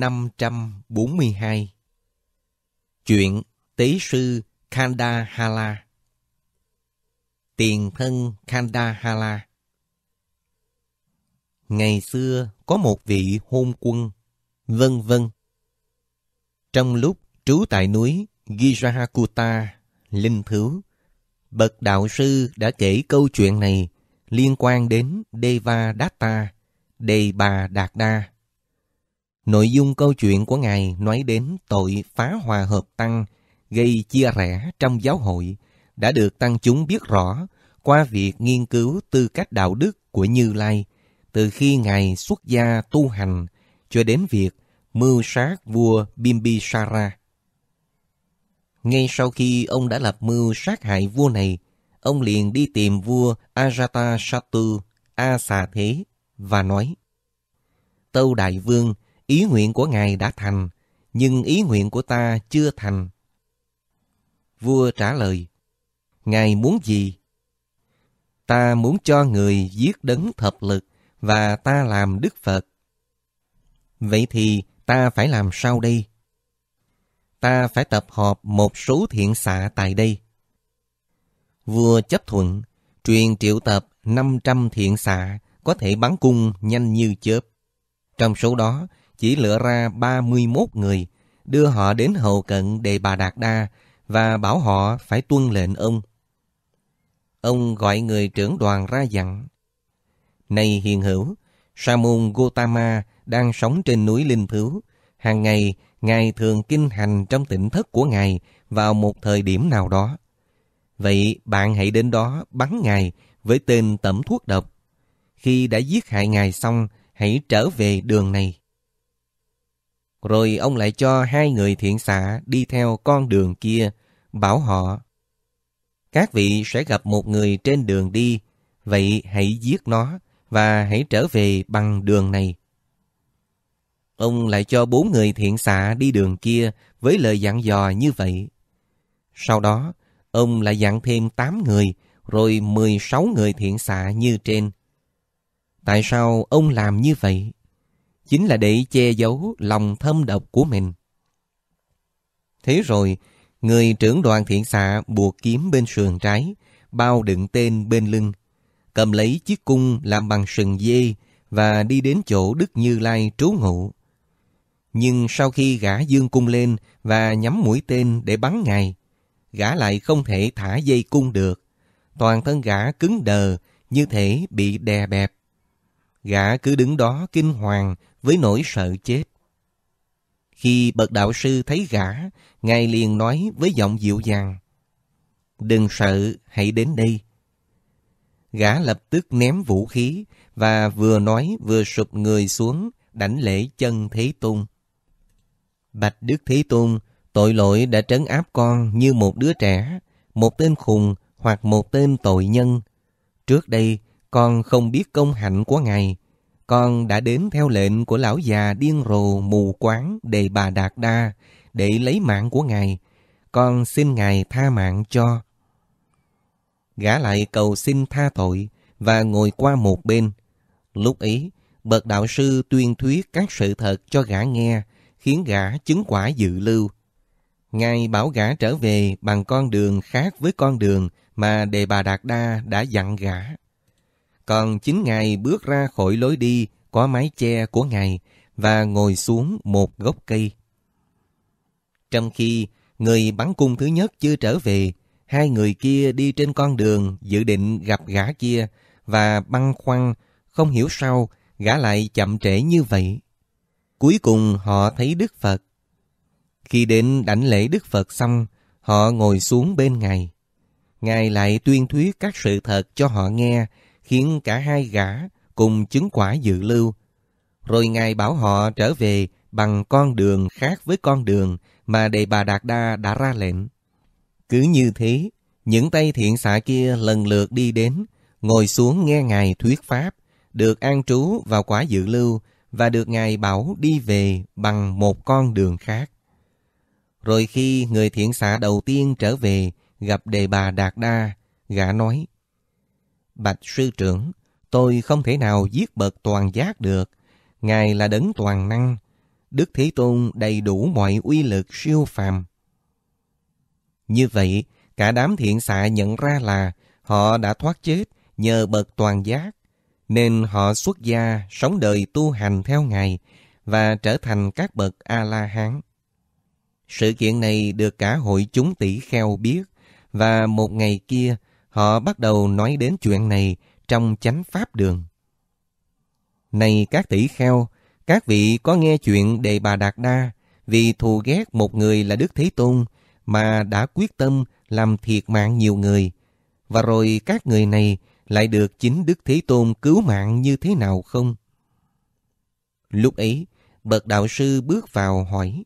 542 Chuyện Tế sư Khandahala Tiền thân Khandahala Ngày xưa có một vị hôn quân, vân vân. Trong lúc trú tại núi Girahakuta, Linh Thứ, bậc đạo sư đã kể câu chuyện này liên quan đến Devadatta, Đề Bà Đạt Đa Nội dung câu chuyện của Ngài nói đến tội phá hòa hợp tăng, gây chia rẽ trong giáo hội, đã được tăng chúng biết rõ qua việc nghiên cứu tư cách đạo đức của Như Lai, từ khi Ngài xuất gia tu hành cho đến việc mưu sát vua Bimbisara. Ngay sau khi ông đã lập mưu sát hại vua này, ông liền đi tìm vua Ajatasattu A Xà Thế và nói Tâu Đại Vương, ý nguyện của ngài đã thành, nhưng ý nguyện của ta chưa thành. Vua trả lời, Ngài muốn gì? Ta muốn cho người giết đấng thập lực và ta làm Đức Phật. Vậy thì ta phải làm sao đây? Ta phải tập họp một số thiện xạ tại đây. Vua chấp thuận, truyền triệu tập năm trăm thiện xạ có thể bắn cung nhanh như chớp. Trong số đó, chỉ lựa ra 31 người, đưa họ đến hậu cận Đề Bà Đạt Đa và bảo họ phải tuân lệnh ông. Ông gọi người trưởng đoàn ra dặn. Này hiền hữu, Sa môn Gotama đang sống trên núi Linh Thứu. Hàng ngày, Ngài thường kinh hành trong tỉnh thất của Ngài vào một thời điểm nào đó. Vậy bạn hãy đến đó bắn Ngài với tên tẩm thuốc độc. Khi đã giết hại Ngài xong, hãy trở về đường này rồi ông lại cho hai người thiện xạ đi theo con đường kia, bảo họ. Các vị sẽ gặp một người trên đường đi, vậy hãy giết nó và hãy trở về bằng đường này. Ông lại cho bốn người thiện xạ đi đường kia với lời dặn dò như vậy. Sau đó, ông lại dặn thêm tám người, rồi mười sáu người thiện xạ như trên. Tại sao ông làm như vậy? chính là để che giấu lòng thâm độc của mình. Thế rồi, người trưởng đoàn thiện xạ buộc kiếm bên sườn trái, bao đựng tên bên lưng, cầm lấy chiếc cung làm bằng sừng dê và đi đến chỗ Đức Như Lai trú ngụ. Nhưng sau khi gã dương cung lên và nhắm mũi tên để bắn ngài, gã lại không thể thả dây cung được. Toàn thân gã cứng đờ, như thể bị đè bẹp. Gã cứ đứng đó kinh hoàng với nỗi sợ chết. Khi bậc đạo sư thấy gã, Ngài liền nói với giọng dịu dàng. Đừng sợ, hãy đến đây. Gã lập tức ném vũ khí và vừa nói vừa sụp người xuống đảnh lễ chân Thế Tôn. Bạch Đức Thế Tôn, tội lỗi đã trấn áp con như một đứa trẻ, một tên khùng hoặc một tên tội nhân. Trước đây, con không biết công hạnh của Ngài. Con đã đến theo lệnh của lão già điên rồ mù quáng đề bà Đạt Đa để lấy mạng của Ngài. Con xin Ngài tha mạng cho. Gã lại cầu xin tha tội và ngồi qua một bên. Lúc ấy, bậc đạo sư tuyên thuyết các sự thật cho gã nghe, khiến gã chứng quả dự lưu. Ngài bảo gã trở về bằng con đường khác với con đường mà Đề Bà Đạt Đa đã dặn gã. Còn chính Ngài bước ra khỏi lối đi có mái che của Ngài và ngồi xuống một gốc cây. Trong khi người bắn cung thứ nhất chưa trở về, hai người kia đi trên con đường dự định gặp gã kia và băn khoăn, không hiểu sao gã lại chậm trễ như vậy. Cuối cùng họ thấy Đức Phật. Khi đến đảnh lễ Đức Phật xong, họ ngồi xuống bên Ngài. Ngài lại tuyên thuyết các sự thật cho họ nghe khiến cả hai gã cùng chứng quả dự lưu. Rồi Ngài bảo họ trở về bằng con đường khác với con đường mà Đề Bà Đạt Đa đã ra lệnh. Cứ như thế, những tay thiện xạ kia lần lượt đi đến, ngồi xuống nghe Ngài thuyết pháp, được an trú vào quả dự lưu và được Ngài bảo đi về bằng một con đường khác. Rồi khi người thiện xạ đầu tiên trở về gặp Đề Bà Đạt Đa, gã nói, Bạch sư trưởng, tôi không thể nào giết bậc toàn giác được. Ngài là đấng toàn năng. Đức Thế Tôn đầy đủ mọi uy lực siêu phàm. Như vậy, cả đám thiện xạ nhận ra là họ đã thoát chết nhờ bậc toàn giác, nên họ xuất gia sống đời tu hành theo Ngài và trở thành các bậc A-la-hán. Sự kiện này được cả hội chúng tỷ kheo biết, và một ngày kia Họ bắt đầu nói đến chuyện này trong chánh pháp đường. Này các tỷ kheo, các vị có nghe chuyện Đề Bà Đạt Đa vì thù ghét một người là Đức Thế Tôn mà đã quyết tâm làm thiệt mạng nhiều người. Và rồi các người này lại được chính Đức Thế Tôn cứu mạng như thế nào không? Lúc ấy, bậc đạo sư bước vào hỏi,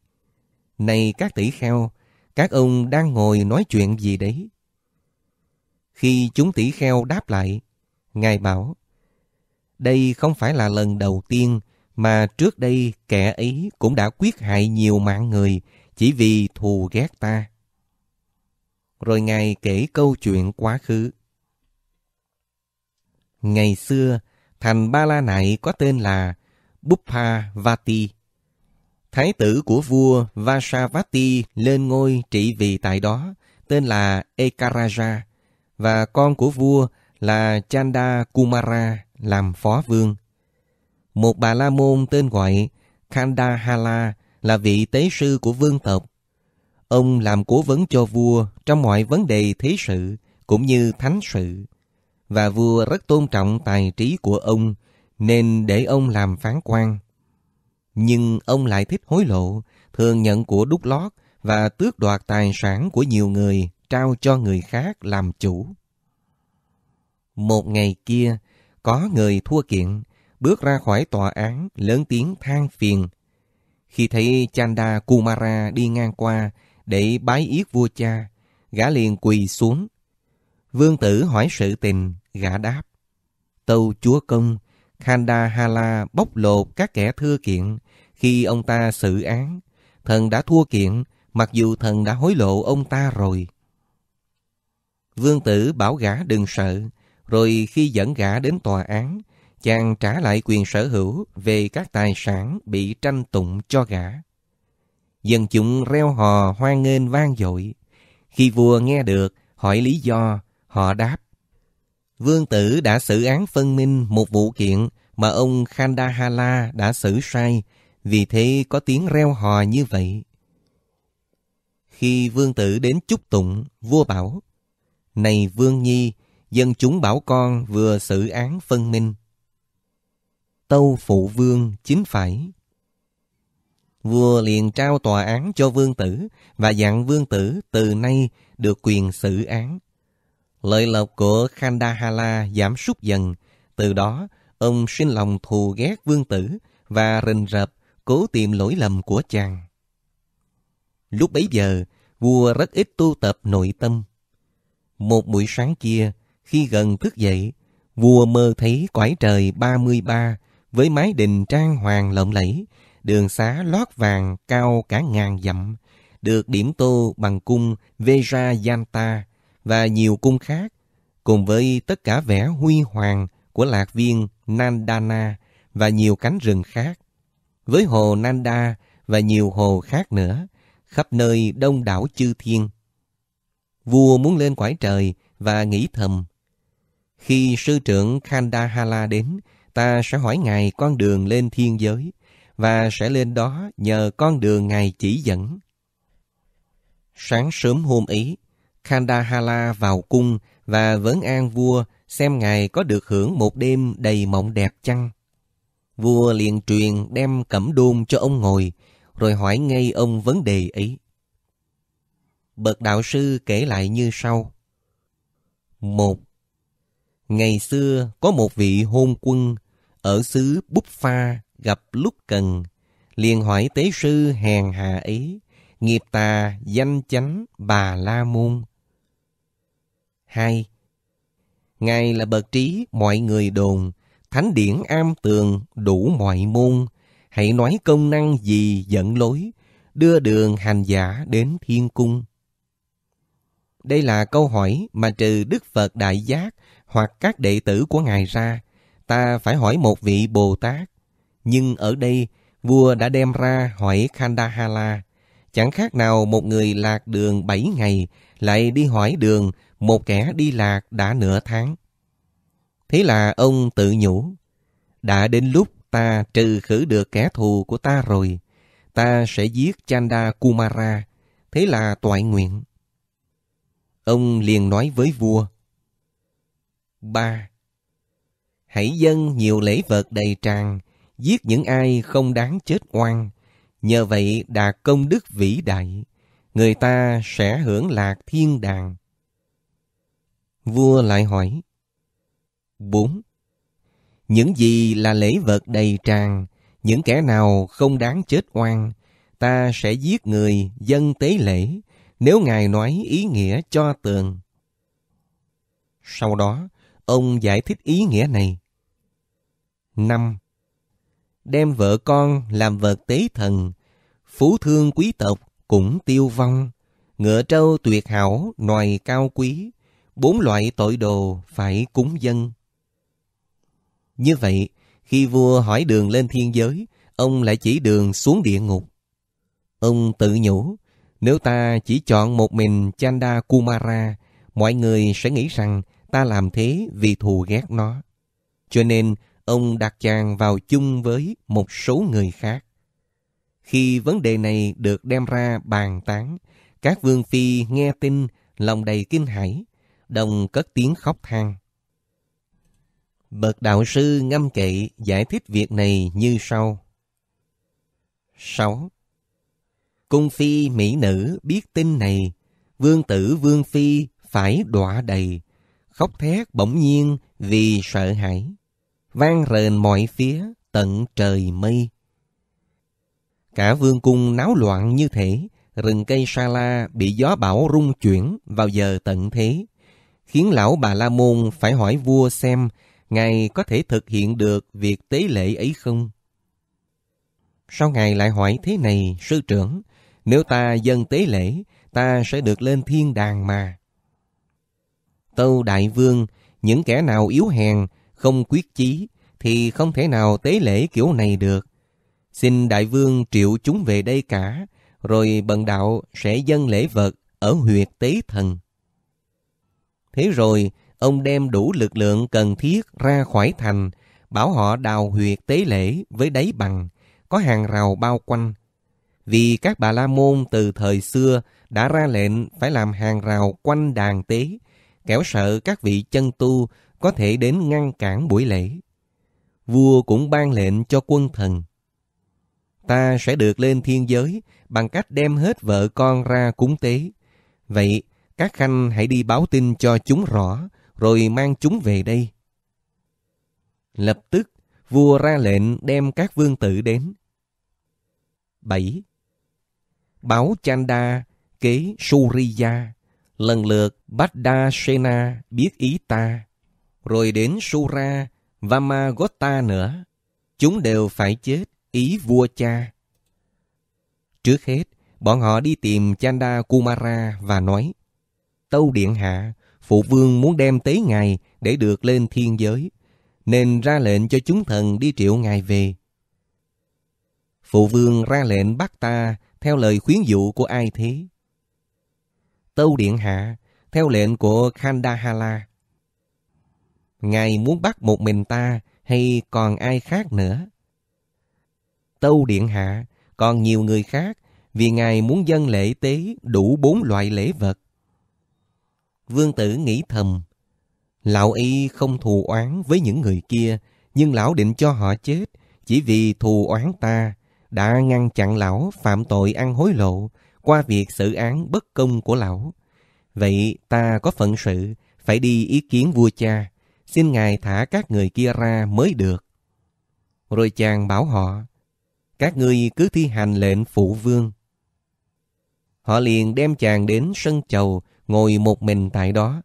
Này các tỷ kheo, các ông đang ngồi nói chuyện gì đấy? Khi chúng tỷ kheo đáp lại, Ngài bảo, đây không phải là lần đầu tiên mà trước đây kẻ ấy cũng đã quyết hại nhiều mạng người chỉ vì thù ghét ta. Rồi Ngài kể câu chuyện quá khứ. Ngày xưa, thành Ba La này có tên là Bupha Vati. Thái tử của vua Vasavati lên ngôi trị vì tại đó, tên là Ekaraja và con của vua là Chanda Kumara làm phó vương. Một bà la môn tên gọi Kandahala là vị tế sư của vương tộc. Ông làm cố vấn cho vua trong mọi vấn đề thế sự cũng như thánh sự. Và vua rất tôn trọng tài trí của ông nên để ông làm phán quan. Nhưng ông lại thích hối lộ, thường nhận của đúc lót và tước đoạt tài sản của nhiều người trao cho người khác làm chủ. Một ngày kia, có người thua kiện, bước ra khỏi tòa án, lớn tiếng than phiền. Khi thấy Chanda Kumara đi ngang qua để bái yết vua cha, gã liền quỳ xuống. Vương tử hỏi sự tình, gã đáp. Tâu chúa công, Khanda Hala bóc lột các kẻ thưa kiện khi ông ta xử án. Thần đã thua kiện, mặc dù thần đã hối lộ ông ta rồi. Vương tử bảo gã đừng sợ, rồi khi dẫn gã đến tòa án, chàng trả lại quyền sở hữu về các tài sản bị tranh tụng cho gã. Dân chúng reo hò hoan nghênh vang dội. Khi vua nghe được, hỏi lý do, họ đáp. Vương tử đã xử án phân minh một vụ kiện mà ông Khandahala đã xử sai, vì thế có tiếng reo hò như vậy. Khi vương tử đến chúc tụng, vua bảo, này Vương Nhi, dân chúng bảo con vừa xử án phân minh. Tâu phụ vương chính phải. Vua liền trao tòa án cho vương tử và dặn vương tử từ nay được quyền xử án. Lợi lộc của Khandahala giảm sút dần, từ đó ông sinh lòng thù ghét vương tử và rình rập cố tìm lỗi lầm của chàng. Lúc bấy giờ, vua rất ít tu tập nội tâm. Một buổi sáng kia, khi gần thức dậy, vua mơ thấy quải trời 33 với mái đình trang hoàng lộng lẫy, đường xá lót vàng cao cả ngàn dặm, được điểm tô bằng cung Vajrayanta và nhiều cung khác, cùng với tất cả vẻ huy hoàng của lạc viên Nandana và nhiều cánh rừng khác. Với hồ Nanda và nhiều hồ khác nữa, khắp nơi đông đảo chư thiên vua muốn lên quải trời và nghĩ thầm. Khi sư trưởng Khandahala đến, ta sẽ hỏi ngài con đường lên thiên giới và sẽ lên đó nhờ con đường ngài chỉ dẫn. Sáng sớm hôm ấy, Khandahala vào cung và vấn an vua xem ngài có được hưởng một đêm đầy mộng đẹp chăng. Vua liền truyền đem cẩm đôn cho ông ngồi, rồi hỏi ngay ông vấn đề ấy bậc đạo sư kể lại như sau. một Ngày xưa có một vị hôn quân ở xứ Búp Pha gặp lúc cần, liền hỏi tế sư hèn hà ấy, nghiệp tà danh chánh bà la môn. hai Ngài là bậc trí mọi người đồn, thánh điển am tường đủ mọi môn, hãy nói công năng gì dẫn lối, đưa đường hành giả đến thiên cung. Đây là câu hỏi mà trừ Đức Phật Đại Giác hoặc các đệ tử của Ngài ra, ta phải hỏi một vị Bồ Tát. Nhưng ở đây, vua đã đem ra hỏi Khandahala, chẳng khác nào một người lạc đường bảy ngày lại đi hỏi đường một kẻ đi lạc đã nửa tháng. Thế là ông tự nhủ, đã đến lúc ta trừ khử được kẻ thù của ta rồi, ta sẽ giết Chanda Kumara, thế là toại nguyện. Ông liền nói với vua. ba Hãy dân nhiều lễ vật đầy tràn, giết những ai không đáng chết oan. Nhờ vậy đạt công đức vĩ đại, người ta sẽ hưởng lạc thiên đàng. Vua lại hỏi. bốn Những gì là lễ vật đầy tràn, những kẻ nào không đáng chết oan, ta sẽ giết người dân tế lễ, nếu Ngài nói ý nghĩa cho tường. Sau đó, ông giải thích ý nghĩa này. 5. Đem vợ con làm vật tế thần, phú thương quý tộc cũng tiêu vong, ngựa trâu tuyệt hảo, nòi cao quý, bốn loại tội đồ phải cúng dân. Như vậy, khi vua hỏi đường lên thiên giới, ông lại chỉ đường xuống địa ngục. Ông tự nhủ, nếu ta chỉ chọn một mình Chanda Kumara, mọi người sẽ nghĩ rằng ta làm thế vì thù ghét nó. Cho nên, ông đặt chàng vào chung với một số người khác. Khi vấn đề này được đem ra bàn tán, các vương phi nghe tin, lòng đầy kinh hãi, đồng cất tiếng khóc than. Bậc đạo sư ngâm kệ giải thích việc này như sau. 6. Cung phi mỹ nữ biết tin này, vương tử vương phi phải đọa đầy, khóc thét bỗng nhiên vì sợ hãi, vang rền mọi phía tận trời mây. Cả vương cung náo loạn như thế, rừng cây sa la bị gió bão rung chuyển vào giờ tận thế, khiến lão bà La Môn phải hỏi vua xem ngài có thể thực hiện được việc tế lễ ấy không. Sau ngài lại hỏi thế này, sư trưởng, nếu ta dân tế lễ, ta sẽ được lên thiên đàng mà. Tâu Đại Vương, những kẻ nào yếu hèn, không quyết chí, thì không thể nào tế lễ kiểu này được. Xin Đại Vương triệu chúng về đây cả, rồi bận đạo sẽ dâng lễ vật ở huyệt tế thần. Thế rồi, ông đem đủ lực lượng cần thiết ra khỏi thành, bảo họ đào huyệt tế lễ với đáy bằng, có hàng rào bao quanh, vì các bà la môn từ thời xưa đã ra lệnh phải làm hàng rào quanh đàn tế, kẻo sợ các vị chân tu có thể đến ngăn cản buổi lễ. Vua cũng ban lệnh cho quân thần. Ta sẽ được lên thiên giới bằng cách đem hết vợ con ra cúng tế. Vậy, các khanh hãy đi báo tin cho chúng rõ, rồi mang chúng về đây. Lập tức, vua ra lệnh đem các vương tử đến. 7. Báo Chanda kế Suriya, lần lượt Bada Sena biết ý ta, rồi đến Sura, Vamagota nữa. Chúng đều phải chết ý vua cha. Trước hết, bọn họ đi tìm Chanda Kumara và nói, Tâu Điện Hạ, Phụ Vương muốn đem tế Ngài để được lên thiên giới, nên ra lệnh cho chúng thần đi triệu Ngài về. Phụ Vương ra lệnh bắt ta theo lời khuyến dụ của ai thế? Tâu Điện Hạ, theo lệnh của Khandahala. Ngài muốn bắt một mình ta hay còn ai khác nữa? Tâu Điện Hạ, còn nhiều người khác vì Ngài muốn dân lễ tế đủ bốn loại lễ vật. Vương tử nghĩ thầm, lão y không thù oán với những người kia, nhưng lão định cho họ chết chỉ vì thù oán ta đã ngăn chặn lão phạm tội ăn hối lộ qua việc xử án bất công của lão. Vậy ta có phận sự phải đi ý kiến vua cha, xin ngài thả các người kia ra mới được. Rồi chàng bảo họ, các ngươi cứ thi hành lệnh phụ vương. Họ liền đem chàng đến sân chầu, ngồi một mình tại đó,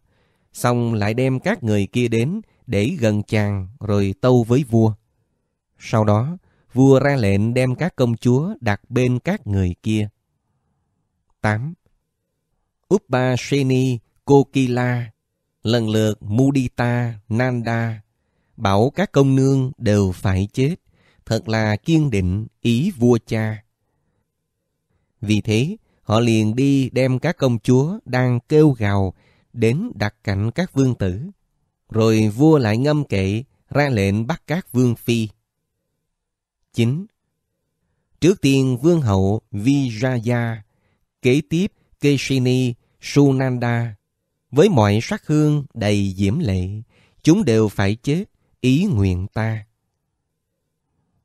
xong lại đem các người kia đến để gần chàng rồi tâu với vua. Sau đó, vua ra lệnh đem các công chúa đặt bên các người kia. 8. Uppa Sheni, Kokila, lần lượt Mudita, Nanda, bảo các công nương đều phải chết, thật là kiên định ý vua cha. Vì thế, họ liền đi đem các công chúa đang kêu gào đến đặt cạnh các vương tử. Rồi vua lại ngâm kệ, ra lệnh bắt các vương phi. 9 Trước tiên vương hậu Vijaya, kế tiếp Keshini Sunanda, với mọi sắc hương đầy diễm lệ, chúng đều phải chết, ý nguyện ta.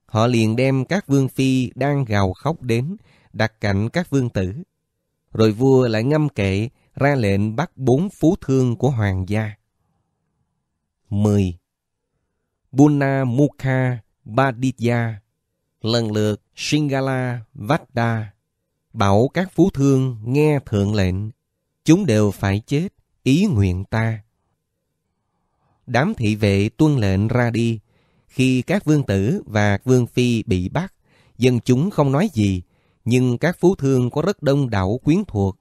Họ liền đem các vương phi đang gào khóc đến, đặt cạnh các vương tử. Rồi vua lại ngâm kệ, ra lệnh bắt bốn phú thương của hoàng gia. 10. Buna Mukha Baditya lần lượt Singala, Vatda, bảo các phú thương nghe thượng lệnh, chúng đều phải chết, ý nguyện ta. Đám thị vệ tuân lệnh ra đi, khi các vương tử và vương phi bị bắt, dân chúng không nói gì, nhưng các phú thương có rất đông đảo quyến thuộc,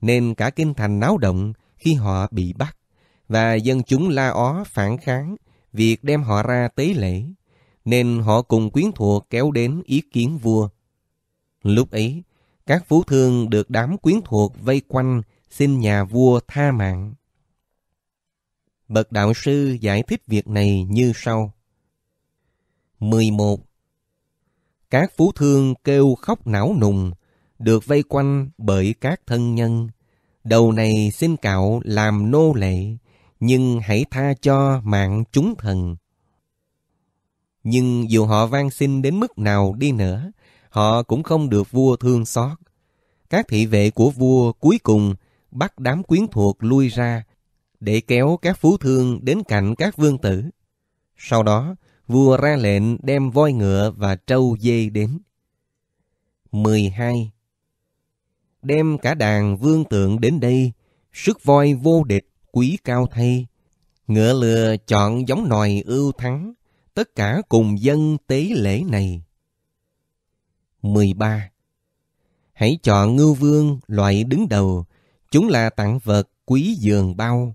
nên cả kinh thành náo động khi họ bị bắt, và dân chúng la ó phản kháng việc đem họ ra tế lễ nên họ cùng quyến thuộc kéo đến ý kiến vua. Lúc ấy, các phú thương được đám quyến thuộc vây quanh xin nhà vua tha mạng. Bậc đạo sư giải thích việc này như sau. 11. Các phú thương kêu khóc não nùng, được vây quanh bởi các thân nhân. Đầu này xin cạo làm nô lệ, nhưng hãy tha cho mạng chúng thần. Nhưng dù họ van xin đến mức nào đi nữa, họ cũng không được vua thương xót. Các thị vệ của vua cuối cùng bắt đám quyến thuộc lui ra để kéo các phú thương đến cạnh các vương tử. Sau đó, vua ra lệnh đem voi ngựa và trâu dê đến. 12. Đem cả đàn vương tượng đến đây, sức voi vô địch quý cao thay. Ngựa lừa chọn giống nòi ưu thắng, tất cả cùng dân tế lễ này. 13. Hãy chọn ngưu vương loại đứng đầu, chúng là tặng vật quý dường bao.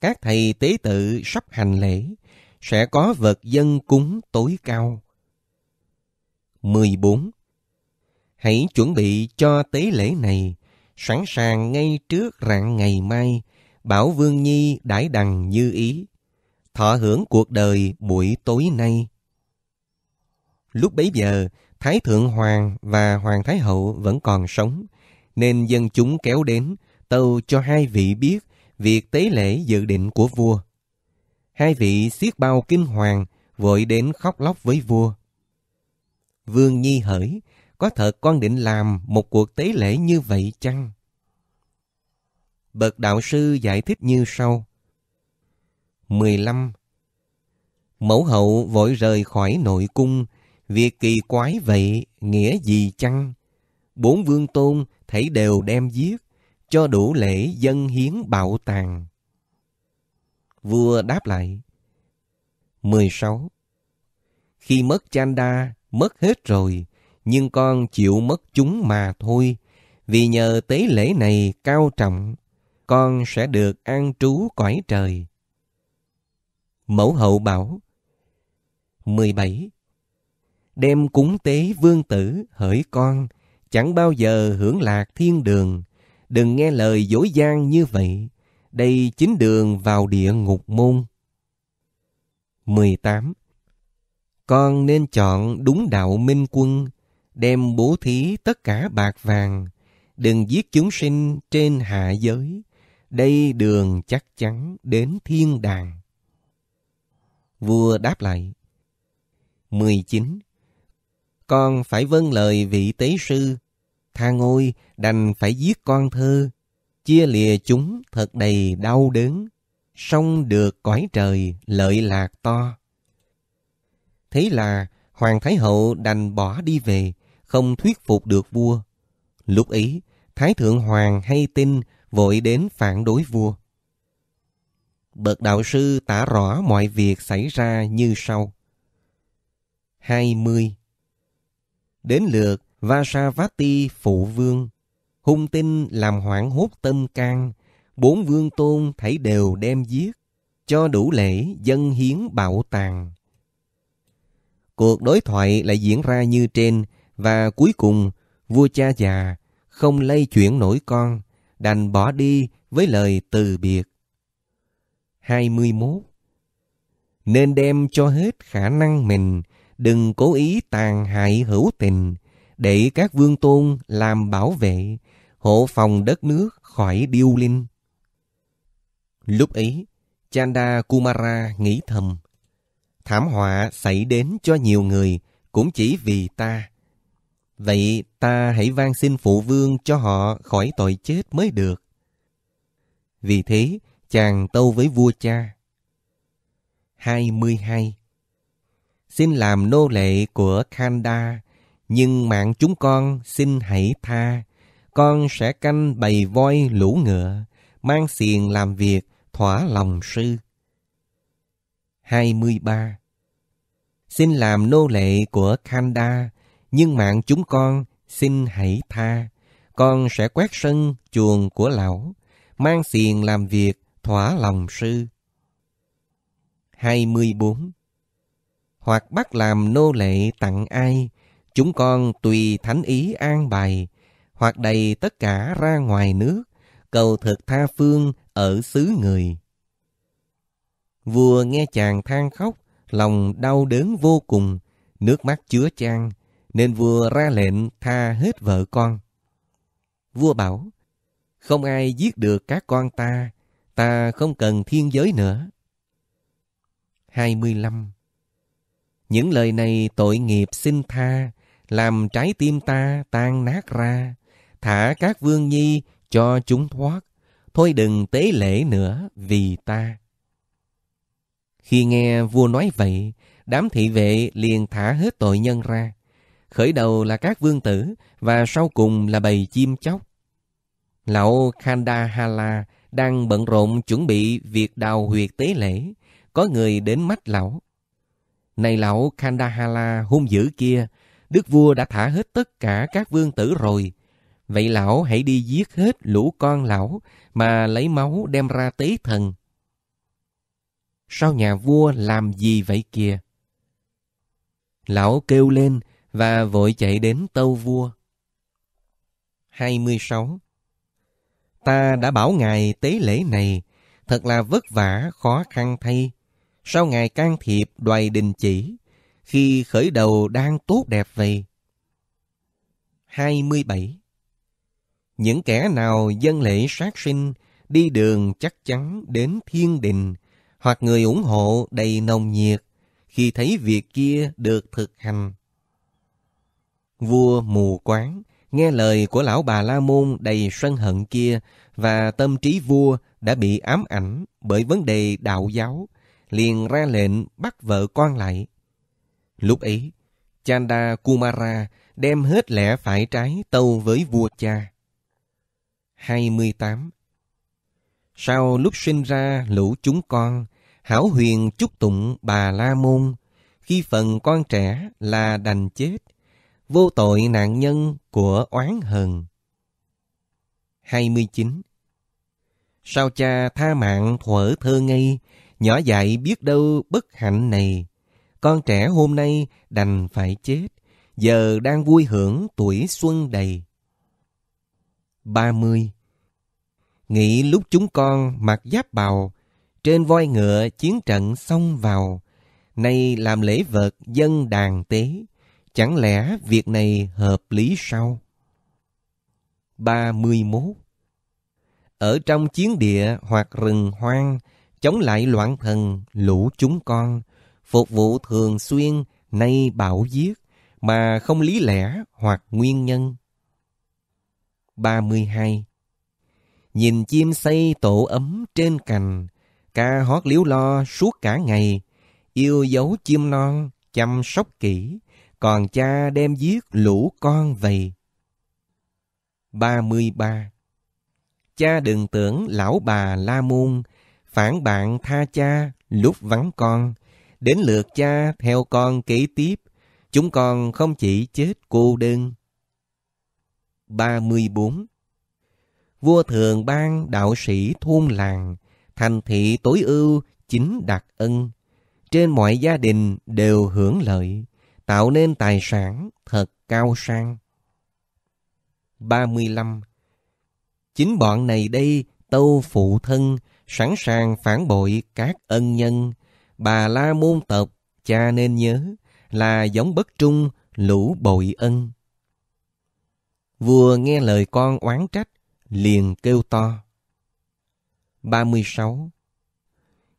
Các thầy tế tự sắp hành lễ, sẽ có vật dân cúng tối cao. 14. Hãy chuẩn bị cho tế lễ này, sẵn sàng ngay trước rạng ngày mai, bảo Vương Nhi đãi đằng như ý thọ hưởng cuộc đời buổi tối nay. Lúc bấy giờ, Thái Thượng Hoàng và Hoàng Thái Hậu vẫn còn sống, nên dân chúng kéo đến, tâu cho hai vị biết việc tế lễ dự định của vua. Hai vị xiết bao kinh hoàng, vội đến khóc lóc với vua. Vương Nhi hỡi, có thật con định làm một cuộc tế lễ như vậy chăng? Bậc đạo sư giải thích như sau. 15 Mẫu hậu vội rời khỏi nội cung, việc kỳ quái vậy, nghĩa gì chăng? Bốn vương tôn thấy đều đem giết, cho đủ lễ dân hiến bảo tàng. Vua đáp lại. 16. Khi mất Chanda, mất hết rồi, nhưng con chịu mất chúng mà thôi, vì nhờ tế lễ này cao trọng, con sẽ được an trú cõi trời. Mẫu hậu bảo 17. đêm cúng tế vương tử, hỡi con, chẳng bao giờ hưởng lạc thiên đường. Đừng nghe lời dối gian như vậy, đây chính đường vào địa ngục môn. 18. Con nên chọn đúng đạo minh quân, đem bố thí tất cả bạc vàng, đừng giết chúng sinh trên hạ giới. Đây đường chắc chắn đến thiên đàng. Vua đáp lại. 19. Con phải vâng lời vị tế sư, tha ngôi đành phải giết con thơ, chia lìa chúng thật đầy đau đớn, song được cõi trời lợi lạc to. Thế là Hoàng Thái Hậu đành bỏ đi về, không thuyết phục được vua. Lúc ấy, Thái Thượng Hoàng hay tin vội đến phản đối vua bậc đạo sư tả rõ mọi việc xảy ra như sau. 20. Đến lượt Vasavati phụ vương, hung tinh làm hoảng hốt tâm can, bốn vương tôn thấy đều đem giết, cho đủ lễ dân hiến bảo tàng. Cuộc đối thoại lại diễn ra như trên, và cuối cùng vua cha già không lây chuyển nổi con, đành bỏ đi với lời từ biệt. 21 Nên đem cho hết khả năng mình, đừng cố ý tàn hại hữu tình, để các vương tôn làm bảo vệ, hộ phòng đất nước khỏi điêu linh. Lúc ấy, Chanda Kumara nghĩ thầm, thảm họa xảy đến cho nhiều người cũng chỉ vì ta. Vậy ta hãy van xin phụ vương cho họ khỏi tội chết mới được. Vì thế, chàng tâu với vua cha. 22. Xin làm nô lệ của Khanda, nhưng mạng chúng con xin hãy tha. Con sẽ canh bầy voi lũ ngựa, mang xiềng làm việc, thỏa lòng sư. 23. Xin làm nô lệ của Khanda, nhưng mạng chúng con xin hãy tha. Con sẽ quét sân chuồng của lão, mang xiềng làm việc, thỏa lòng sư. 24. Hoặc bắt làm nô lệ tặng ai, chúng con tùy thánh ý an bài, hoặc đầy tất cả ra ngoài nước, cầu thực tha phương ở xứ người. Vua nghe chàng than khóc, lòng đau đớn vô cùng, nước mắt chứa chan, nên vua ra lệnh tha hết vợ con. Vua bảo, không ai giết được các con ta, Ta không cần thiên giới nữa. 25. Những lời này tội nghiệp xin tha, làm trái tim ta tan nát ra, thả các vương nhi cho chúng thoát, thôi đừng tế lễ nữa vì ta. Khi nghe vua nói vậy, đám thị vệ liền thả hết tội nhân ra. Khởi đầu là các vương tử và sau cùng là bầy chim chóc. Lão Khandahala đang bận rộn chuẩn bị việc đào huyệt tế lễ, có người đến mách lão. Này lão Kandahala hung dữ kia, đức vua đã thả hết tất cả các vương tử rồi. Vậy lão hãy đi giết hết lũ con lão mà lấy máu đem ra tế thần. Sao nhà vua làm gì vậy kìa? Lão kêu lên và vội chạy đến tâu vua. 26 ta đã bảo Ngài tế lễ này, thật là vất vả, khó khăn thay. Sau Ngài can thiệp đoài đình chỉ, khi khởi đầu đang tốt đẹp vậy? 27. Những kẻ nào dân lễ sát sinh, đi đường chắc chắn đến thiên đình, hoặc người ủng hộ đầy nồng nhiệt, khi thấy việc kia được thực hành. Vua mù quáng nghe lời của lão bà La Môn đầy sân hận kia và tâm trí vua đã bị ám ảnh bởi vấn đề đạo giáo, liền ra lệnh bắt vợ con lại. Lúc ấy, Chanda Kumara đem hết lẽ phải trái tâu với vua cha. 28. Sau lúc sinh ra lũ chúng con, Hảo Huyền chúc tụng bà La Môn, khi phần con trẻ là đành chết, vô tội nạn nhân của oán hờn. 29. Sao cha tha mạng thuở thơ ngây, nhỏ dạy biết đâu bất hạnh này. Con trẻ hôm nay đành phải chết, giờ đang vui hưởng tuổi xuân đầy. 30. Nghĩ lúc chúng con mặc giáp bào, trên voi ngựa chiến trận xông vào, nay làm lễ vật dân đàn tế. Chẳng lẽ việc này hợp lý sao? 31. Ở trong chiến địa hoặc rừng hoang, chống lại loạn thần, lũ chúng con, phục vụ thường xuyên, nay bảo giết, mà không lý lẽ hoặc nguyên nhân. 32. Nhìn chim xây tổ ấm trên cành, ca hót liếu lo suốt cả ngày, yêu dấu chim non, chăm sóc kỹ, còn cha đem giết lũ con vậy. 33. Cha đừng tưởng lão bà la môn, phản bạn tha cha lúc vắng con. Đến lượt cha theo con kế tiếp, chúng con không chỉ chết cô đơn. 34. Vua thường ban đạo sĩ thôn làng, thành thị tối ưu chính đặc ân. Trên mọi gia đình đều hưởng lợi tạo nên tài sản thật cao sang. 35. Chính bọn này đây tâu phụ thân, sẵn sàng phản bội các ân nhân, bà la môn tộc, cha nên nhớ, là giống bất trung, lũ bội ân. Vừa nghe lời con oán trách, liền kêu to. 36.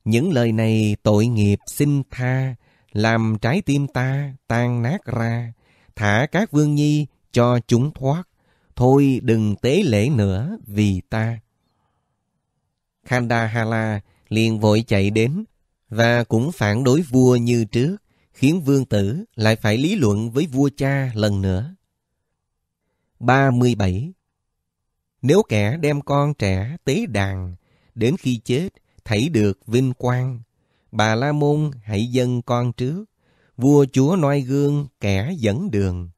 Những lời này tội nghiệp xin tha, làm trái tim ta tan nát ra, thả các vương nhi cho chúng thoát, thôi đừng tế lễ nữa vì ta. Khandahala liền vội chạy đến và cũng phản đối vua như trước, khiến vương tử lại phải lý luận với vua cha lần nữa. 37. Nếu kẻ đem con trẻ tế đàn, đến khi chết, thấy được vinh quang, Bà La Môn hãy dâng con trước, vua chúa noi gương kẻ dẫn đường.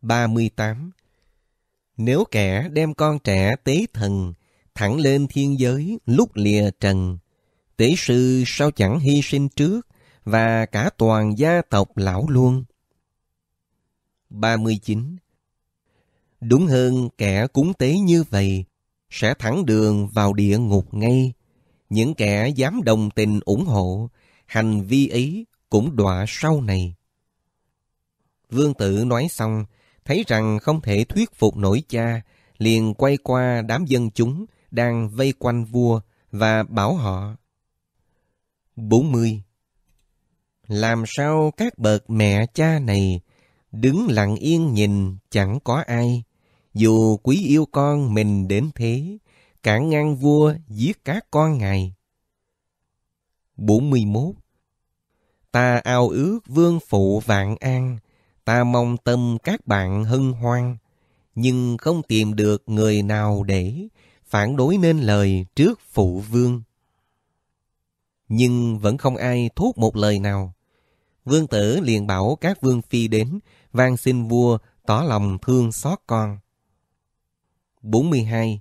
38. Nếu kẻ đem con trẻ tế thần, thẳng lên thiên giới lúc lìa trần, tế sư sao chẳng hy sinh trước và cả toàn gia tộc lão luôn. 39. Đúng hơn kẻ cúng tế như vậy sẽ thẳng đường vào địa ngục ngay những kẻ dám đồng tình ủng hộ, hành vi ấy cũng đọa sau này. Vương tử nói xong, thấy rằng không thể thuyết phục nổi cha, liền quay qua đám dân chúng đang vây quanh vua và bảo họ. 40. Làm sao các bậc mẹ cha này đứng lặng yên nhìn chẳng có ai, dù quý yêu con mình đến thế, cản ngăn vua giết các con ngài. 41. Ta ao ước vương phụ vạn an, ta mong tâm các bạn hân hoan, nhưng không tìm được người nào để phản đối nên lời trước phụ vương. Nhưng vẫn không ai thốt một lời nào. Vương tử liền bảo các vương phi đến, van xin vua tỏ lòng thương xót con. 42.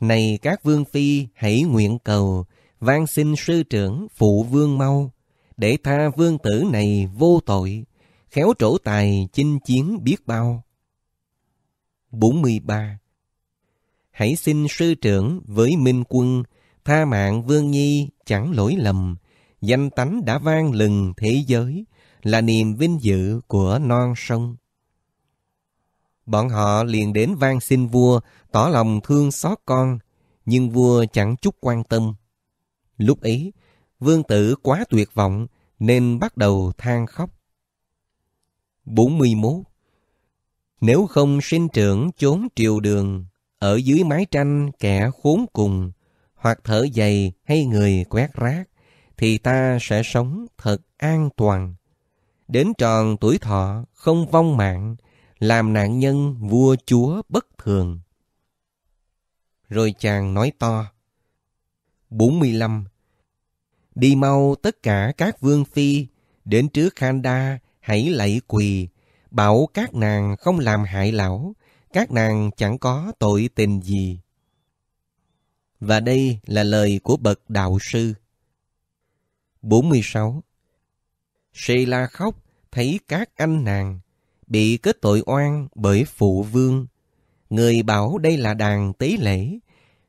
Này các vương phi, hãy nguyện cầu, van xin sư trưởng phụ vương mau, để tha vương tử này vô tội, khéo trổ tài chinh chiến biết bao. 43. Hãy xin sư trưởng với minh quân, tha mạng vương nhi chẳng lỗi lầm, danh tánh đã vang lừng thế giới, là niềm vinh dự của non sông bọn họ liền đến van xin vua, tỏ lòng thương xót con, nhưng vua chẳng chút quan tâm. Lúc ấy, vương tử quá tuyệt vọng nên bắt đầu than khóc. 41. Nếu không sinh trưởng chốn triều đường, ở dưới mái tranh kẻ khốn cùng, hoặc thở dày hay người quét rác, thì ta sẽ sống thật an toàn. Đến tròn tuổi thọ, không vong mạng, làm nạn nhân vua chúa bất thường. Rồi chàng nói to. 45. Đi mau tất cả các vương phi, đến trước Khanda hãy lạy quỳ, bảo các nàng không làm hại lão, các nàng chẳng có tội tình gì. Và đây là lời của bậc đạo sư. 46. Sê la khóc, thấy các anh nàng, bị kết tội oan bởi phụ vương. Người bảo đây là đàn tế lễ,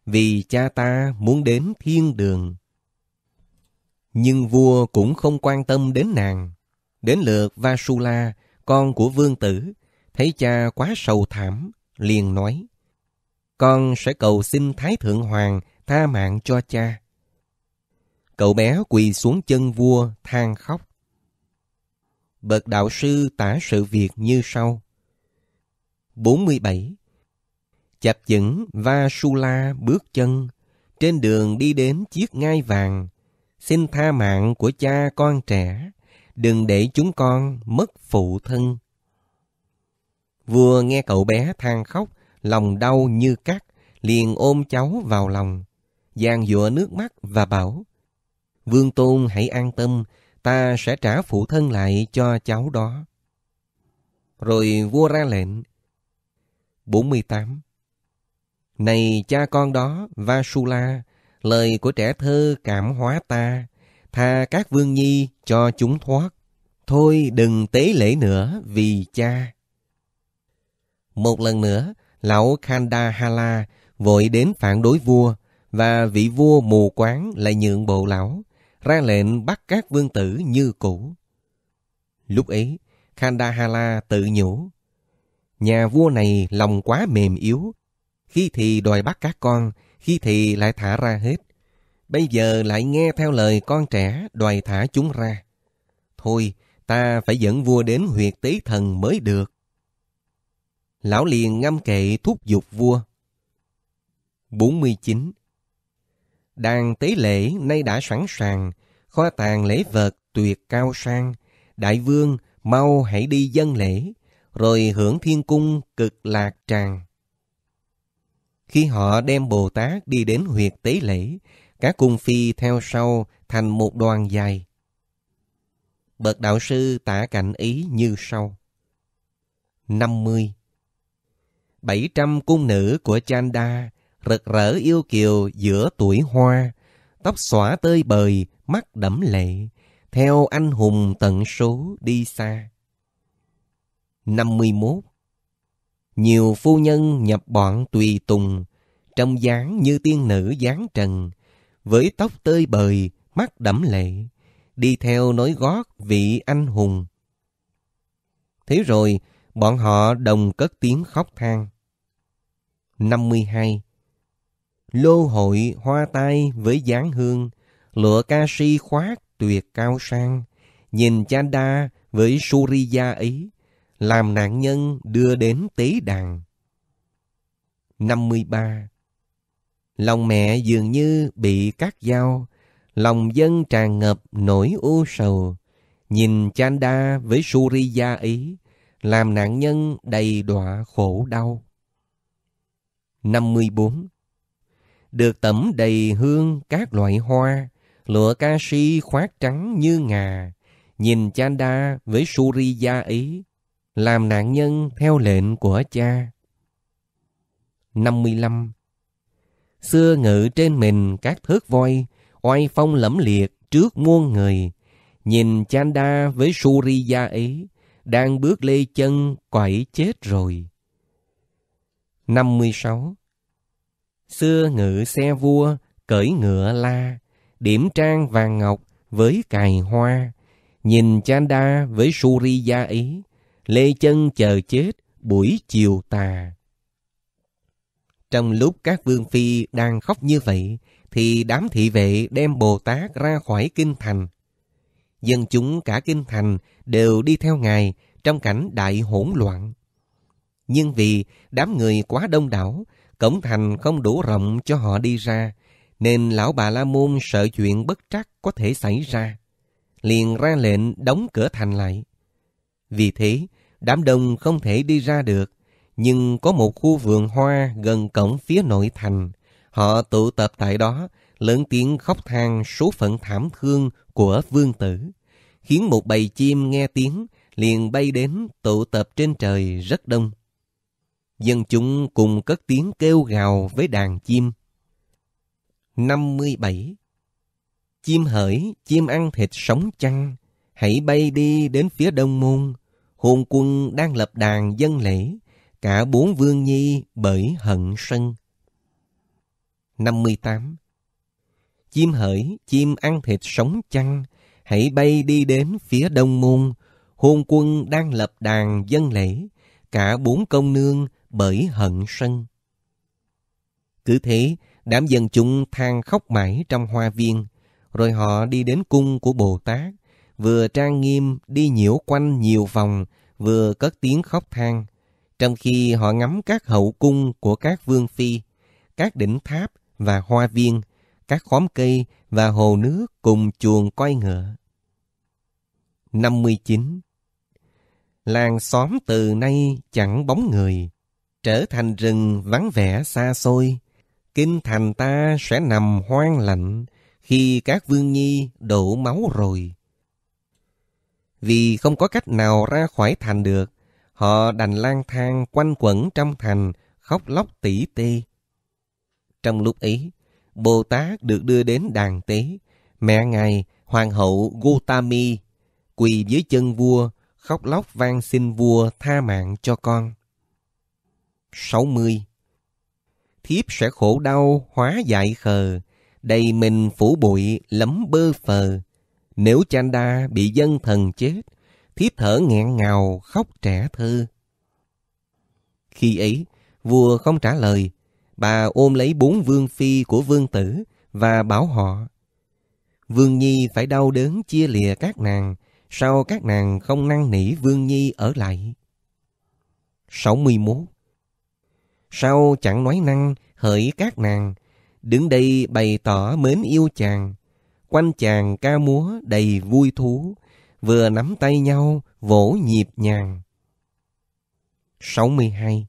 vì cha ta muốn đến thiên đường. Nhưng vua cũng không quan tâm đến nàng. Đến lượt Vasula, con của vương tử, thấy cha quá sầu thảm, liền nói. Con sẽ cầu xin Thái Thượng Hoàng tha mạng cho cha. Cậu bé quỳ xuống chân vua, than khóc bậc đạo sư tả sự việc như sau. 47. Chập chững Vasula bước chân, trên đường đi đến chiếc ngai vàng, xin tha mạng của cha con trẻ, đừng để chúng con mất phụ thân. Vừa nghe cậu bé than khóc, lòng đau như cắt, liền ôm cháu vào lòng, giang dụa nước mắt và bảo, Vương Tôn hãy an tâm, ta sẽ trả phụ thân lại cho cháu đó. Rồi vua ra lệnh. 48. Này cha con đó, Vasula, lời của trẻ thơ cảm hóa ta, tha các vương nhi cho chúng thoát. Thôi đừng tế lễ nữa vì cha. Một lần nữa, lão Khandahala vội đến phản đối vua, và vị vua mù quáng lại nhượng bộ lão ra lệnh bắt các vương tử như cũ. Lúc ấy, Khandahala tự nhủ, nhà vua này lòng quá mềm yếu, khi thì đòi bắt các con, khi thì lại thả ra hết. Bây giờ lại nghe theo lời con trẻ đòi thả chúng ra. Thôi, ta phải dẫn vua đến huyệt tế thần mới được. Lão liền ngâm kệ thúc giục vua. 49. Đàn tế lễ nay đã sẵn sàng, kho tàng lễ vật tuyệt cao sang. Đại vương, mau hãy đi dân lễ, rồi hưởng thiên cung cực lạc tràng. Khi họ đem Bồ Tát đi đến huyệt tế lễ, các cung phi theo sau thành một đoàn dài. Bậc đạo sư tả cảnh ý như sau. 50. 700 cung nữ của Chanda rực rỡ yêu kiều giữa tuổi hoa, tóc xõa tơi bời, mắt đẫm lệ, theo anh hùng tận số đi xa. 51. Nhiều phu nhân nhập bọn tùy tùng, trong dáng như tiên nữ dáng trần, với tóc tơi bời, mắt đẫm lệ, đi theo nối gót vị anh hùng. Thế rồi, bọn họ đồng cất tiếng khóc than. 52 lô hội hoa tai với dáng hương, lửa ca si khoác tuyệt cao sang, nhìn Chanda với Suriya ấy, làm nạn nhân đưa đến tế đàn. 53. Lòng mẹ dường như bị cắt dao, lòng dân tràn ngập nỗi u sầu, nhìn Chanda với Suriya ấy, làm nạn nhân đầy đọa khổ đau. 54 được tẩm đầy hương các loại hoa, lụa ca si khoác trắng như ngà, nhìn Chanda với Suriya ý, làm nạn nhân theo lệnh của cha. 55. Xưa ngự trên mình các thước voi, oai phong lẫm liệt trước muôn người, nhìn Chanda với Suriya ý đang bước lê chân quẩy chết rồi. 56 xưa ngự xe vua, cởi ngựa la, điểm trang vàng ngọc với cài hoa, nhìn Chanda với suri gia ý, lê chân chờ chết buổi chiều tà. Trong lúc các vương phi đang khóc như vậy, thì đám thị vệ đem Bồ Tát ra khỏi kinh thành. Dân chúng cả kinh thành đều đi theo Ngài trong cảnh đại hỗn loạn. Nhưng vì đám người quá đông đảo cổng thành không đủ rộng cho họ đi ra, nên lão bà La Môn sợ chuyện bất trắc có thể xảy ra. Liền ra lệnh đóng cửa thành lại. Vì thế, đám đông không thể đi ra được, nhưng có một khu vườn hoa gần cổng phía nội thành. Họ tụ tập tại đó, lớn tiếng khóc than số phận thảm thương của vương tử, khiến một bầy chim nghe tiếng liền bay đến tụ tập trên trời rất đông dân chúng cùng cất tiếng kêu gào với đàn chim. 57. Chim hỡi chim ăn thịt sống chăng, hãy bay đi đến phía đông môn, hồn quân đang lập đàn dân lễ, cả bốn vương nhi bởi hận sân. 58. Chim hỡi chim ăn thịt sống chăng, hãy bay đi đến phía đông môn, hôn quân đang lập đàn dân lễ, cả bốn công nương bởi hận sân. Cứ thế, đám dân chúng than khóc mãi trong hoa viên, rồi họ đi đến cung của Bồ Tát, vừa trang nghiêm đi nhiễu quanh nhiều vòng, vừa cất tiếng khóc than, trong khi họ ngắm các hậu cung của các vương phi, các đỉnh tháp và hoa viên, các khóm cây và hồ nước cùng chuồng coi ngựa. 59. Làng xóm từ nay chẳng bóng người, trở thành rừng vắng vẻ xa xôi. Kinh thành ta sẽ nằm hoang lạnh khi các vương nhi đổ máu rồi. Vì không có cách nào ra khỏi thành được, họ đành lang thang quanh quẩn trong thành, khóc lóc tỉ tê. Trong lúc ấy, Bồ Tát được đưa đến đàn tế, mẹ ngài, hoàng hậu Gotami, quỳ dưới chân vua, khóc lóc van xin vua tha mạng cho con. 60 Thiếp sẽ khổ đau, hóa dại khờ, đầy mình phủ bụi, lấm bơ phờ. Nếu Chanda bị dân thần chết, thiếp thở nghẹn ngào, khóc trẻ thơ. Khi ấy, vua không trả lời, bà ôm lấy bốn vương phi của vương tử và bảo họ. Vương Nhi phải đau đớn chia lìa các nàng, sao các nàng không năn nỉ Vương Nhi ở lại? 61. Sao chẳng nói năng, hỡi các nàng, đứng đây bày tỏ mến yêu chàng. Quanh chàng ca múa đầy vui thú, vừa nắm tay nhau, vỗ nhịp nhàng. 62.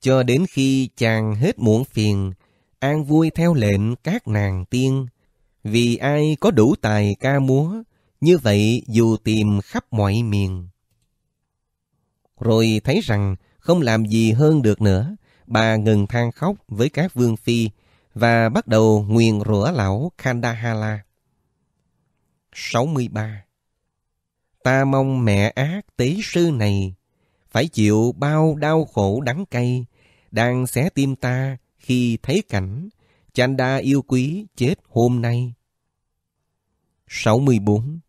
Cho đến khi chàng hết muộn phiền, an vui theo lệnh các nàng tiên. Vì ai có đủ tài ca múa, như vậy dù tìm khắp mọi miền. Rồi thấy rằng không làm gì hơn được nữa, bà ngừng than khóc với các vương phi và bắt đầu nguyền rủa lão Kandahala. 63. Ta mong mẹ ác tế sư này phải chịu bao đau khổ đắng cay, đang xé tim ta khi thấy cảnh Chanda yêu quý chết hôm nay. 64.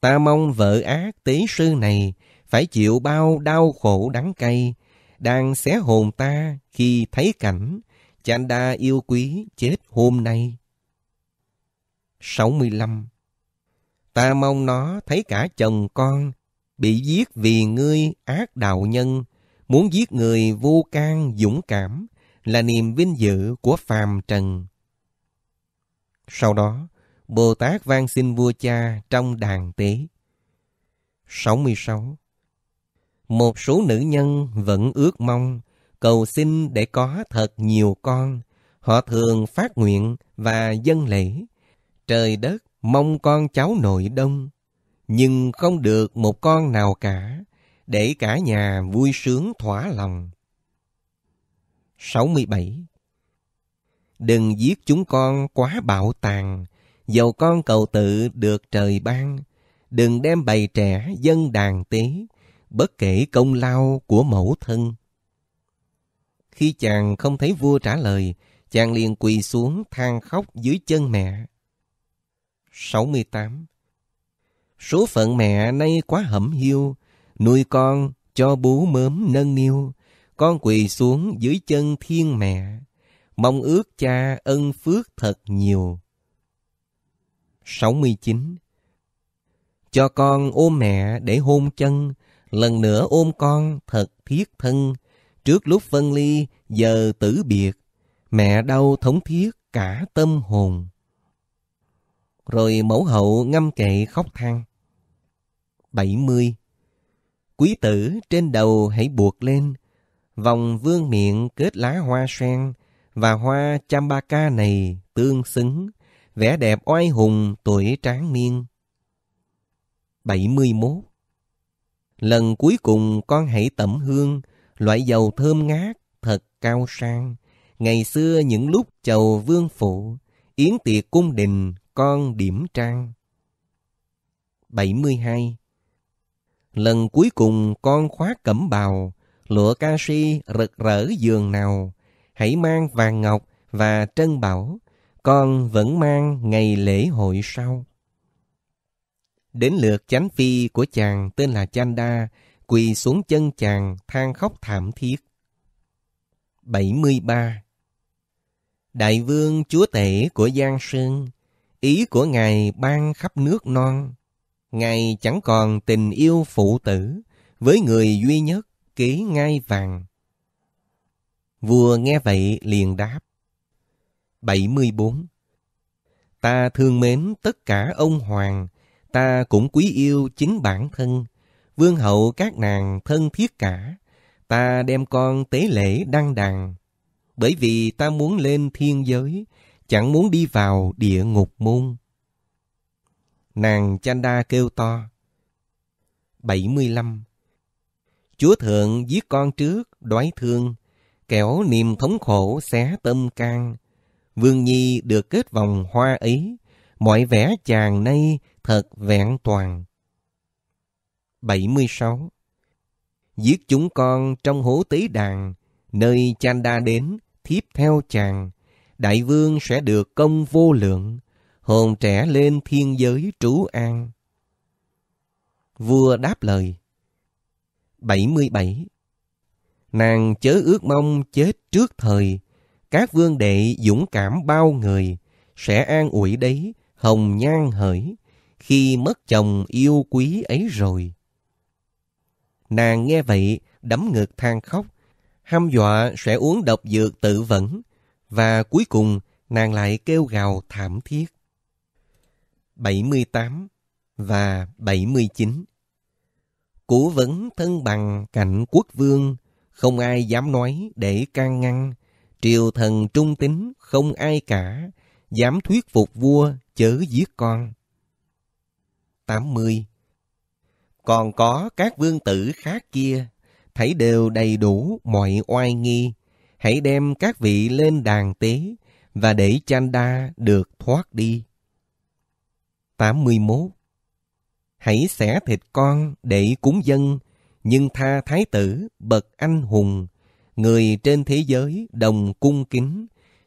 Ta mong vợ ác tế sư này phải chịu bao đau khổ đắng cay, đang xé hồn ta khi thấy cảnh Chanda yêu quý chết hôm nay. 65. Ta mong nó thấy cả chồng con, bị giết vì ngươi ác đạo nhân, muốn giết người vô can dũng cảm, là niềm vinh dự của phàm trần. Sau đó, Bồ Tát van xin vua cha trong đàn tế. 66 một số nữ nhân vẫn ước mong, cầu xin để có thật nhiều con. Họ thường phát nguyện và dân lễ. Trời đất mong con cháu nội đông, nhưng không được một con nào cả, để cả nhà vui sướng thỏa lòng. 67. Đừng giết chúng con quá bạo tàn, dầu con cầu tự được trời ban, đừng đem bày trẻ dân đàn tế bất kể công lao của mẫu thân. Khi chàng không thấy vua trả lời, chàng liền quỳ xuống than khóc dưới chân mẹ. 68. Số phận mẹ nay quá hẩm hiu, nuôi con cho bú mớm nâng niu, con quỳ xuống dưới chân thiên mẹ, mong ước cha ân phước thật nhiều. 69. Cho con ôm mẹ để hôn chân, lần nữa ôm con thật thiết thân. Trước lúc phân ly, giờ tử biệt, mẹ đau thống thiết cả tâm hồn. Rồi mẫu hậu ngâm kệ khóc than. 70. Quý tử trên đầu hãy buộc lên, vòng vương miệng kết lá hoa sen và hoa chambaka này tương xứng, vẻ đẹp oai hùng tuổi tráng niên. 71. Lần cuối cùng con hãy tẩm hương, loại dầu thơm ngát, thật cao sang. Ngày xưa những lúc chầu vương phụ, yến tiệc cung đình, con điểm trang. 72. Lần cuối cùng con khóa cẩm bào, lụa ca si rực rỡ giường nào. Hãy mang vàng ngọc và trân bảo, con vẫn mang ngày lễ hội sau. Đến lượt chánh phi của chàng tên là Chanda, quỳ xuống chân chàng than khóc thảm thiết. 73. Đại vương chúa tể của Giang Sơn, ý của Ngài ban khắp nước non. Ngài chẳng còn tình yêu phụ tử, với người duy nhất ký ngai vàng. Vua nghe vậy liền đáp. 74. Ta thương mến tất cả ông hoàng, ta cũng quý yêu chính bản thân, vương hậu các nàng thân thiết cả, ta đem con tế lễ đăng đàn, bởi vì ta muốn lên thiên giới, chẳng muốn đi vào địa ngục môn. Nàng Chanda kêu to. 75. Chúa Thượng giết con trước, đói thương, kẻo niềm thống khổ xé tâm can. Vương Nhi được kết vòng hoa ấy, mọi vẻ chàng nay thật vẹn toàn. 76. Giết chúng con trong hố tế đàn, nơi Chanda đến, thiếp theo chàng. Đại vương sẽ được công vô lượng, hồn trẻ lên thiên giới trú an. Vua đáp lời. 77. Nàng chớ ước mong chết trước thời, các vương đệ dũng cảm bao người, sẽ an ủi đấy, hồng nhan hỡi khi mất chồng yêu quý ấy rồi. Nàng nghe vậy, đấm ngực than khóc, ham dọa sẽ uống độc dược tự vẫn, và cuối cùng nàng lại kêu gào thảm thiết. 78 và 79 Cũ vẫn thân bằng cạnh quốc vương, không ai dám nói để can ngăn, triều thần trung tính không ai cả, dám thuyết phục vua chớ giết con. 80. Còn có các vương tử khác kia, thấy đều đầy đủ mọi oai nghi, hãy đem các vị lên đàn tế và để Chanda được thoát đi. 81. Hãy xẻ thịt con để cúng dân, nhưng tha thái tử, bậc anh hùng, người trên thế giới đồng cung kính,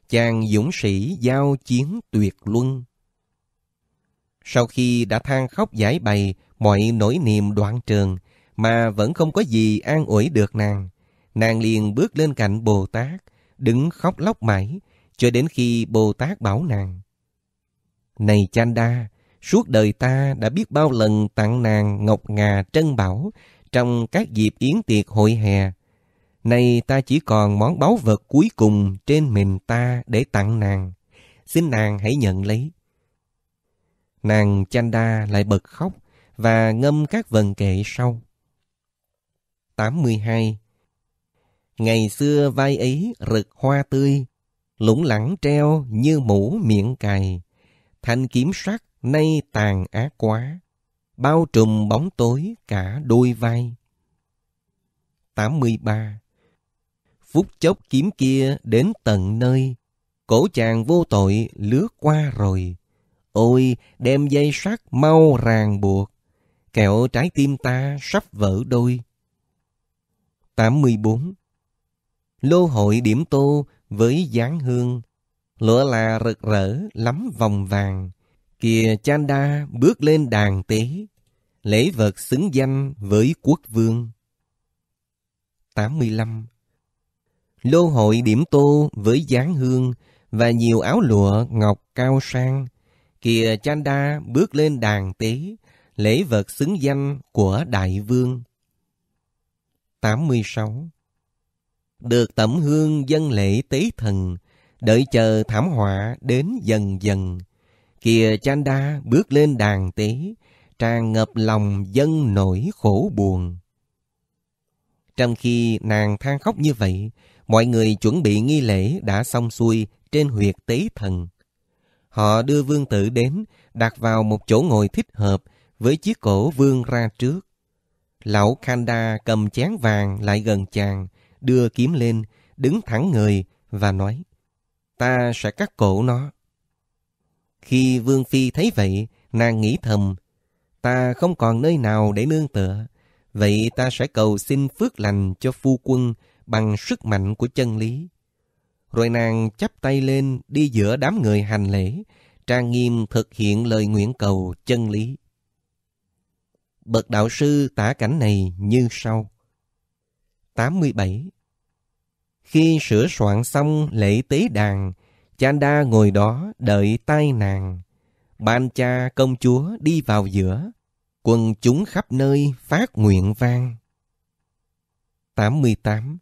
chàng dũng sĩ giao chiến tuyệt luân. Sau khi đã than khóc giải bày mọi nỗi niềm đoạn trường mà vẫn không có gì an ủi được nàng, nàng liền bước lên cạnh Bồ Tát, đứng khóc lóc mãi cho đến khi Bồ Tát bảo nàng. Này Chanda, suốt đời ta đã biết bao lần tặng nàng ngọc ngà trân bảo trong các dịp yến tiệc hội hè. Nay ta chỉ còn món báu vật cuối cùng trên mình ta để tặng nàng. Xin nàng hãy nhận lấy. Nàng Chanda lại bật khóc và ngâm các vần kệ sau. 82. Ngày xưa vai ấy rực hoa tươi, lũng lẳng treo như mũ miệng cài Thanh kiếm sắc nay tàn ác quá, bao trùm bóng tối cả đôi vai. 83. Phút chốc kiếm kia đến tận nơi, cổ chàng vô tội lướt qua rồi, Ôi, đem dây sắt mau ràng buộc, kẹo trái tim ta sắp vỡ đôi. 84. Lô hội điểm tô với dáng hương, lụa là rực rỡ lắm vòng vàng. Kìa Chanda bước lên đàn tế, lễ vật xứng danh với quốc vương. 85. Lô hội điểm tô với dáng hương và nhiều áo lụa ngọc cao sang, Kìa Chanda bước lên đàn tế, lễ vật xứng danh của đại vương. 86. Được tẩm hương dân lễ tế thần, đợi chờ thảm họa đến dần dần. Kìa Chanda bước lên đàn tế, tràn ngập lòng dân nỗi khổ buồn. Trong khi nàng than khóc như vậy, mọi người chuẩn bị nghi lễ đã xong xuôi trên huyệt tế thần. Họ đưa vương tử đến, đặt vào một chỗ ngồi thích hợp, với chiếc cổ vương ra trước. Lão Kanda cầm chén vàng lại gần chàng, đưa kiếm lên, đứng thẳng người và nói, ta sẽ cắt cổ nó. Khi Vương Phi thấy vậy, nàng nghĩ thầm, ta không còn nơi nào để nương tựa, vậy ta sẽ cầu xin phước lành cho phu quân bằng sức mạnh của chân lý. Rồi nàng chắp tay lên đi giữa đám người hành lễ, trang nghiêm thực hiện lời nguyện cầu chân lý. Bậc đạo sư tả cảnh này như sau. 87. Khi sửa soạn xong lễ tế đàn, Chanda ngồi đó đợi tai nàng. Ban cha công chúa đi vào giữa, quần chúng khắp nơi phát nguyện vang. 88.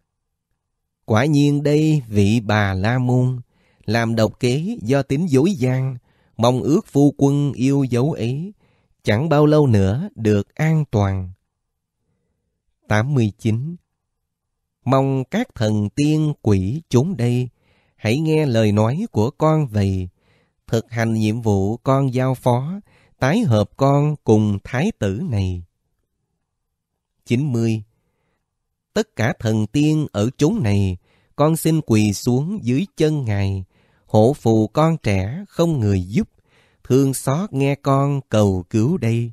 Quả nhiên đây vị bà La Môn, làm độc kế do tính dối gian, mong ước phu quân yêu dấu ấy, chẳng bao lâu nữa được an toàn. 89. Mong các thần tiên quỷ chốn đây, hãy nghe lời nói của con về, thực hành nhiệm vụ con giao phó, tái hợp con cùng thái tử này. 90 tất cả thần tiên ở chốn này, con xin quỳ xuống dưới chân Ngài, hộ phù con trẻ không người giúp, thương xót nghe con cầu cứu đây.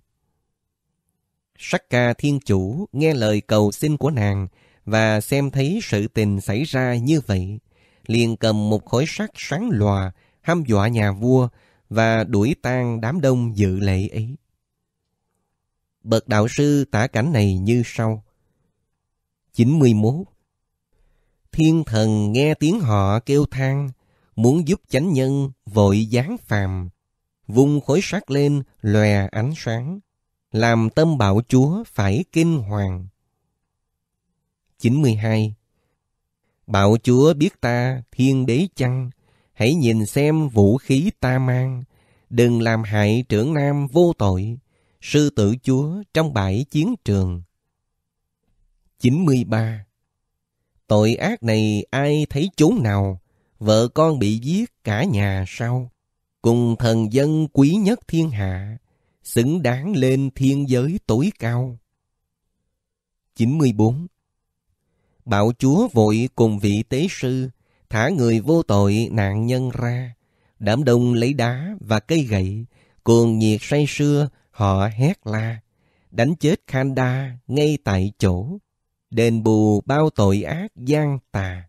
ca Thiên Chủ nghe lời cầu xin của nàng và xem thấy sự tình xảy ra như vậy, liền cầm một khối sắt sáng lòa, hăm dọa nhà vua và đuổi tan đám đông dự lệ ấy. Bậc đạo sư tả cảnh này như sau. 91 Thiên thần nghe tiếng họ kêu than, muốn giúp chánh nhân vội giáng phàm, vung khối sắt lên lòe ánh sáng, làm tâm bảo chúa phải kinh hoàng. 92 bảo chúa biết ta thiên đế chăng, hãy nhìn xem vũ khí ta mang, đừng làm hại trưởng nam vô tội, sư tử chúa trong bãi chiến trường. 93 Tội ác này ai thấy chốn nào, vợ con bị giết cả nhà sau, cùng thần dân quý nhất thiên hạ, xứng đáng lên thiên giới tối cao. 94 Bạo chúa vội cùng vị tế sư, thả người vô tội nạn nhân ra, đảm đông lấy đá và cây gậy, cuồng nhiệt say sưa, họ hét la, đánh chết Khanda ngay tại chỗ đền bù bao tội ác gian tà.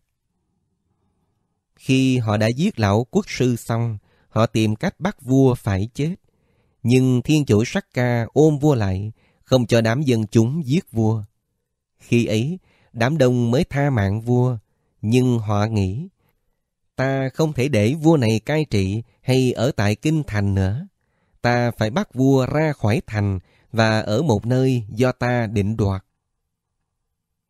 Khi họ đã giết lão quốc sư xong, họ tìm cách bắt vua phải chết. Nhưng thiên chủ sắc ca ôm vua lại, không cho đám dân chúng giết vua. Khi ấy, đám đông mới tha mạng vua, nhưng họ nghĩ, ta không thể để vua này cai trị hay ở tại kinh thành nữa. Ta phải bắt vua ra khỏi thành và ở một nơi do ta định đoạt.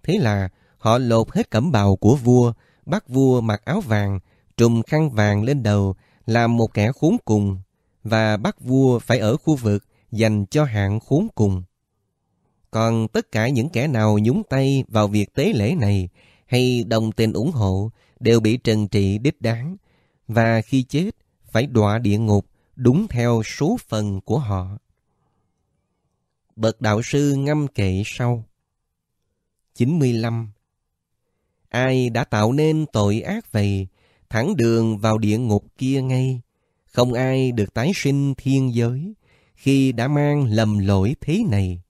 Thế là họ lột hết cẩm bào của vua, bắt vua mặc áo vàng, trùm khăn vàng lên đầu, làm một kẻ khốn cùng, và bắt vua phải ở khu vực dành cho hạng khốn cùng. Còn tất cả những kẻ nào nhúng tay vào việc tế lễ này hay đồng tình ủng hộ đều bị trừng trị đích đáng và khi chết phải đọa địa ngục đúng theo số phần của họ. Bậc đạo sư ngâm kệ sau 95 Ai đã tạo nên tội ác vậy, thẳng đường vào địa ngục kia ngay. Không ai được tái sinh thiên giới khi đã mang lầm lỗi thế này.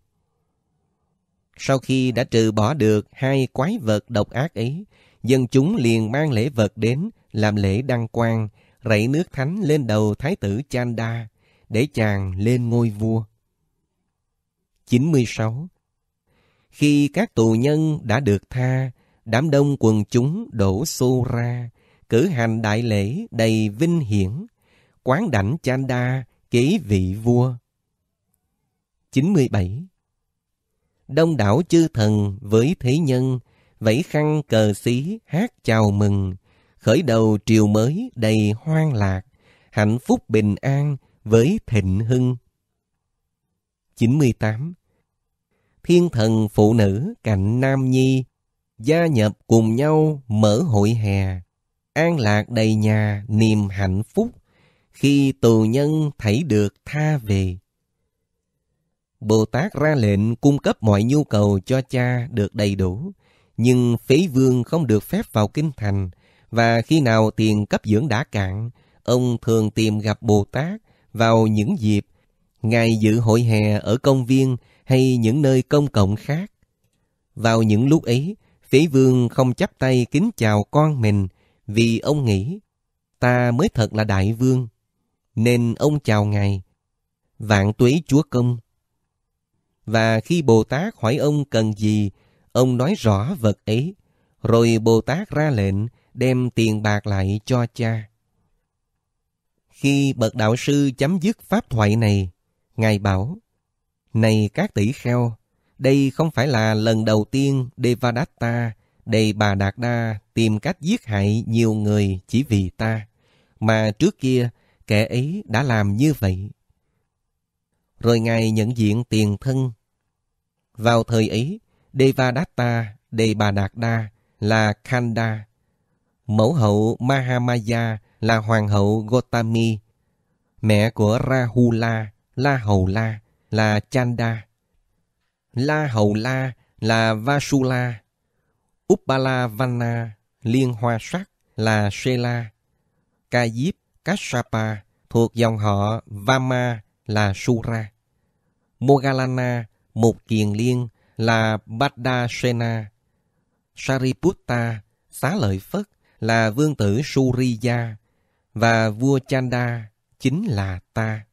Sau khi đã trừ bỏ được hai quái vật độc ác ấy, dân chúng liền mang lễ vật đến làm lễ đăng quang, rảy nước thánh lên đầu thái tử Chanda để chàng lên ngôi vua. 96. Khi các tù nhân đã được tha, đám đông quần chúng đổ xô ra, cử hành đại lễ đầy vinh hiển, quán đảnh Chanda kế vị vua. 97. Đông đảo chư thần với thế nhân, vẫy khăn cờ xí hát chào mừng, khởi đầu triều mới đầy hoang lạc, hạnh phúc bình an với thịnh hưng. 98 thiên thần phụ nữ cạnh Nam Nhi, gia nhập cùng nhau mở hội hè, an lạc đầy nhà niềm hạnh phúc khi tù nhân thảy được tha về. Bồ Tát ra lệnh cung cấp mọi nhu cầu cho cha được đầy đủ, nhưng phế vương không được phép vào kinh thành, và khi nào tiền cấp dưỡng đã cạn, ông thường tìm gặp Bồ Tát vào những dịp Ngài dự hội hè ở công viên hay những nơi công cộng khác. Vào những lúc ấy, phỉ vương không chắp tay kính chào con mình vì ông nghĩ ta mới thật là đại vương. Nên ông chào ngài, vạn tuế chúa công. Và khi Bồ Tát hỏi ông cần gì, ông nói rõ vật ấy, rồi Bồ Tát ra lệnh đem tiền bạc lại cho cha. Khi bậc đạo sư chấm dứt pháp thoại này, Ngài bảo, này các tỷ kheo, đây không phải là lần đầu tiên Devadatta, Đề Bà Đạt Đa tìm cách giết hại nhiều người chỉ vì ta, mà trước kia kẻ ấy đã làm như vậy. Rồi Ngài nhận diện tiền thân. Vào thời ấy, Devadatta, Đề Bà Đạt Đa là Khanda, mẫu hậu Mahamaya là hoàng hậu Gotami, mẹ của Rahula, La Hầu La là Chanda. La Hầu La là Vasula. Uppala Vanna, Liên Hoa Sắc là Sela. Ca Diếp, Kassapa thuộc dòng họ Vama là Sura. Mogalana, một kiền liên là Badasena. Sariputta, xá lợi Phất là vương tử Suriya và vua Chanda chính là ta.